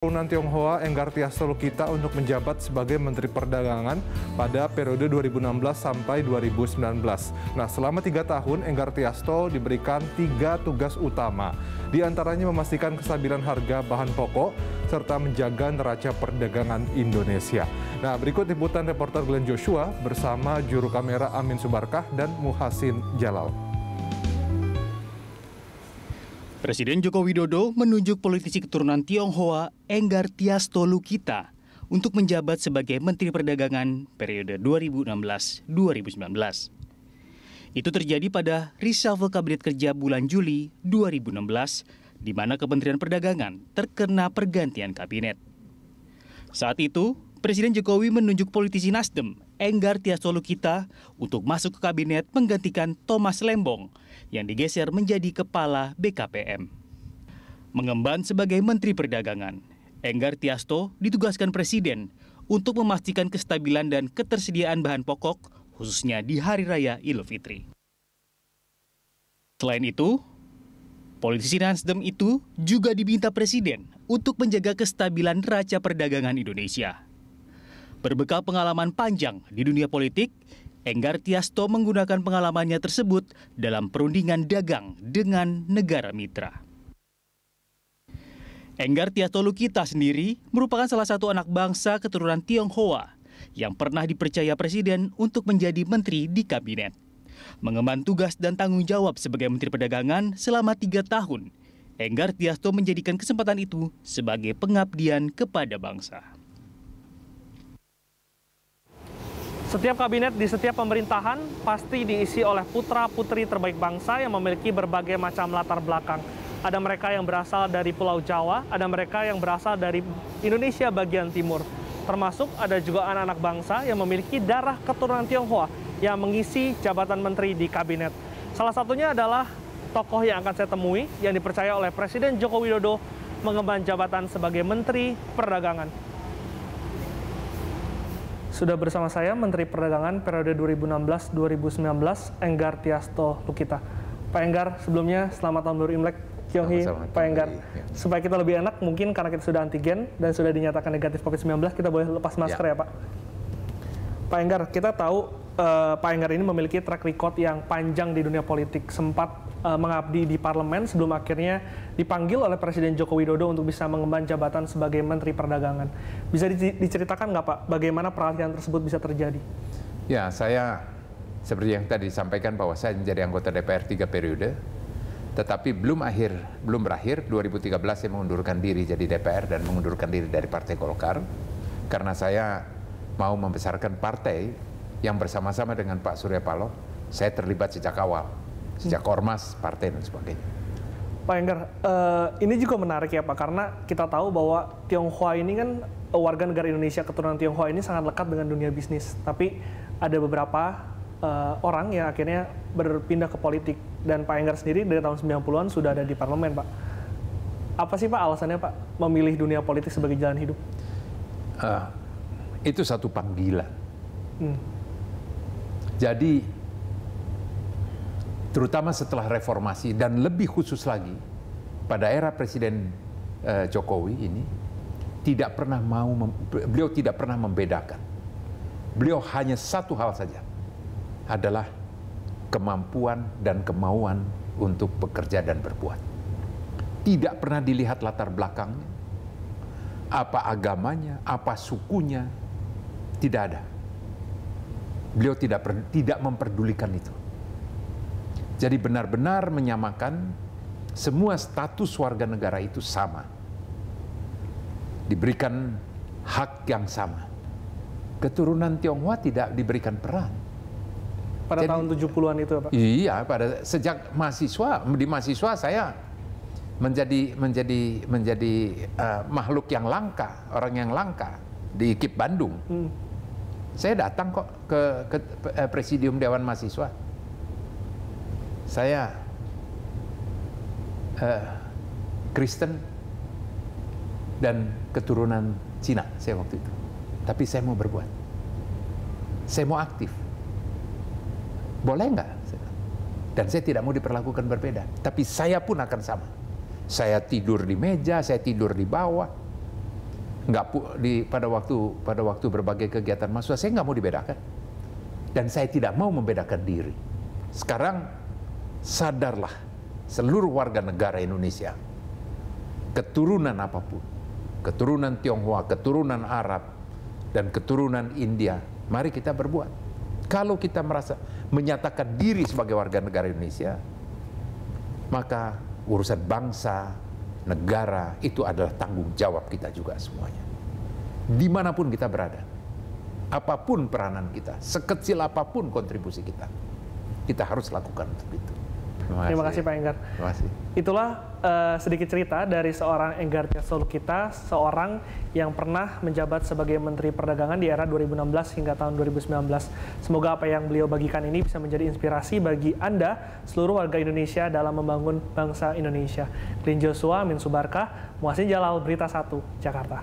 Lunan Tionghoa Enggar Tiasol kita untuk menjabat sebagai Menteri Perdagangan pada periode 2016 sampai 2019. Nah, selama tiga tahun, Enggar Tiasol diberikan tiga tugas utama. Di antaranya memastikan kestabilan harga bahan pokok, serta menjaga neraca perdagangan Indonesia. Nah, berikut liputan reporter Glenn Joshua bersama juru kamera Amin Subarkah dan Muhasin Jalal. Presiden Joko Widodo menunjuk politisi keturunan Tionghoa Enggar Tias Tolukita untuk menjabat sebagai Menteri Perdagangan periode 2016-2019. Itu terjadi pada reshuffle Kabinet Kerja bulan Juli 2016, di mana Kementerian Perdagangan terkena pergantian kabinet. Saat itu, Presiden Jokowi menunjuk politisi Nasdem Enggar Tia kita untuk masuk ke kabinet menggantikan Thomas Lembong yang digeser menjadi kepala BKPM. Mengemban sebagai Menteri Perdagangan, Enggar Tiasto ditugaskan Presiden untuk memastikan kestabilan dan ketersediaan bahan pokok khususnya di Hari Raya Idul Fitri. Selain itu, politisi Nasdem itu juga diminta Presiden untuk menjaga kestabilan raca perdagangan Indonesia. Berbekal pengalaman panjang di dunia politik, Enggar Tiasto menggunakan pengalamannya tersebut dalam perundingan dagang dengan negara mitra. Enggar Tiasto Lukita sendiri merupakan salah satu anak bangsa keturunan Tionghoa yang pernah dipercaya Presiden untuk menjadi menteri di kabinet. Mengemban tugas dan tanggung jawab sebagai Menteri Perdagangan selama tiga tahun, Enggar Tiasto menjadikan kesempatan itu sebagai pengabdian kepada bangsa. Setiap kabinet di setiap pemerintahan pasti diisi oleh putra-putri terbaik bangsa yang memiliki berbagai macam latar belakang. Ada mereka yang berasal dari Pulau Jawa, ada mereka yang berasal dari Indonesia bagian timur. Termasuk ada juga anak-anak bangsa yang memiliki darah keturunan Tionghoa yang mengisi jabatan menteri di kabinet. Salah satunya adalah tokoh yang akan saya temui yang dipercaya oleh Presiden Joko Widodo mengemban jabatan sebagai Menteri Perdagangan. Sudah bersama saya Menteri Perdagangan periode 2016-2019 Enggar Tiasto Lukita. Pak Enggar, sebelumnya selamat tahun baru Imlek. Kyonghi, Pak Enggar. Ya. Supaya kita lebih enak, mungkin karena kita sudah antigen dan sudah dinyatakan negatif COVID-19, kita boleh lepas masker ya, ya Pak. Pak Enggar, kita tahu uh, eh, Pak ini memiliki track record yang panjang di dunia politik, sempat uh, mengabdi di parlemen sebelum akhirnya dipanggil oleh Presiden Joko Widodo untuk bisa mengemban jabatan sebagai Menteri Perdagangan. Bisa di diceritakan nggak Pak, bagaimana peralihan tersebut bisa terjadi? Ya, saya seperti yang tadi disampaikan bahwa saya menjadi anggota DPR tiga periode, tetapi belum akhir, belum berakhir 2013 saya mengundurkan diri jadi DPR dan mengundurkan diri dari Partai Golkar karena saya mau membesarkan partai yang bersama-sama dengan Pak Surya Paloh, saya terlibat sejak awal, sejak hmm. ormas, partai dan sebagainya. Pak Enggar, eh, ini juga menarik ya Pak, karena kita tahu bahwa Tionghoa ini kan eh, warga negara Indonesia keturunan Tionghoa ini sangat lekat dengan dunia bisnis, tapi ada beberapa eh, orang yang akhirnya berpindah ke politik dan Pak Enggar sendiri dari tahun 90-an sudah ada di parlemen, Pak. Apa sih Pak alasannya Pak memilih dunia politik sebagai jalan hidup? Uh, itu satu panggilan. Hmm jadi terutama setelah reformasi dan lebih khusus lagi pada era Presiden eh, Jokowi ini tidak pernah mau beliau tidak pernah membedakan. Beliau hanya satu hal saja adalah kemampuan dan kemauan untuk bekerja dan berbuat. Tidak pernah dilihat latar belakangnya, apa agamanya, apa sukunya, tidak ada. Beliau tidak tidak memperdulikan itu. Jadi benar-benar menyamakan semua status warga negara itu sama. Diberikan hak yang sama. Keturunan Tionghoa tidak diberikan peran. Pada Jadi, tahun 70-an itu Pak? Iya, pada sejak mahasiswa di mahasiswa saya menjadi menjadi menjadi uh, makhluk yang langka, orang yang langka di IKIP Bandung. Hmm saya datang kok ke, ke eh, Presidium Dewan Mahasiswa. Saya uh, Kristen dan keturunan Cina saya waktu itu. Tapi saya mau berbuat. Saya mau aktif. Boleh nggak? Dan saya tidak mau diperlakukan berbeda. Tapi saya pun akan sama. Saya tidur di meja, saya tidur di bawah, nggak di pada waktu pada waktu berbagai kegiatan mahasiswa saya nggak mau dibedakan dan saya tidak mau membedakan diri sekarang sadarlah seluruh warga negara Indonesia keturunan apapun keturunan Tionghoa keturunan Arab dan keturunan India mari kita berbuat kalau kita merasa menyatakan diri sebagai warga negara Indonesia maka urusan bangsa negara itu adalah tanggung jawab kita juga semuanya. Dimanapun kita berada, apapun peranan kita, sekecil apapun kontribusi kita, kita harus lakukan untuk itu. Terima kasih, Terima kasih Pak Enggar. Terima kasih. Itulah uh, sedikit cerita dari seorang Enggar Tiasol kita, seorang yang pernah menjabat sebagai Menteri Perdagangan di era 2016 hingga tahun 2019. Semoga apa yang beliau bagikan ini bisa menjadi inspirasi bagi Anda, seluruh warga Indonesia dalam membangun bangsa Indonesia. Klin Joshua, Min Subarka, Muasin Jalal, Berita 1, Jakarta.